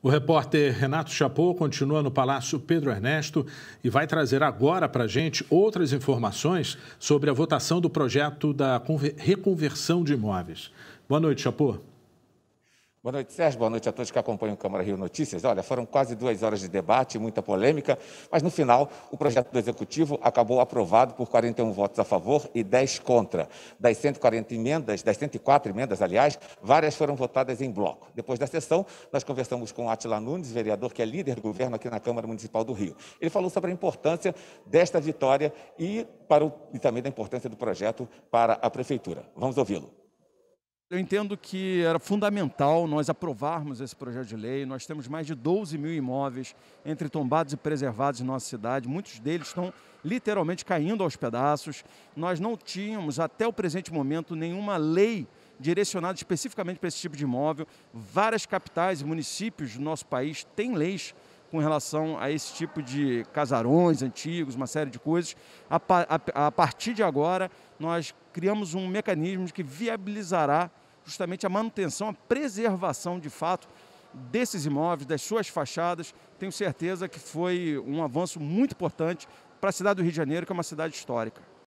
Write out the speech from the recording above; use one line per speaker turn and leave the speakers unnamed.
O repórter Renato Chapot continua no Palácio Pedro Ernesto e vai trazer agora para a gente outras informações sobre a votação do projeto da reconversão de imóveis. Boa noite, Chapot.
Boa noite, Sérgio. Boa noite a todos que acompanham o Câmara Rio Notícias. Olha, foram quase duas horas de debate, muita polêmica, mas no final o projeto do Executivo acabou aprovado por 41 votos a favor e 10 contra. Das 140 emendas, das 104 emendas, aliás, várias foram votadas em bloco. Depois da sessão, nós conversamos com Atila Nunes, vereador que é líder do governo aqui na Câmara Municipal do Rio. Ele falou sobre a importância desta vitória e, para o, e também da importância do projeto para a Prefeitura. Vamos ouvi-lo.
Eu entendo que era fundamental nós aprovarmos esse projeto de lei. Nós temos mais de 12 mil imóveis entre tombados e preservados em nossa cidade. Muitos deles estão literalmente caindo aos pedaços. Nós não tínhamos, até o presente momento, nenhuma lei direcionada especificamente para esse tipo de imóvel. Várias capitais e municípios do nosso país têm leis com relação a esse tipo de casarões antigos, uma série de coisas. A, a, a partir de agora, nós criamos um mecanismo que viabilizará justamente a manutenção, a preservação de fato desses imóveis, das suas fachadas. Tenho certeza que foi um avanço muito importante para a cidade do Rio de Janeiro, que é uma cidade histórica.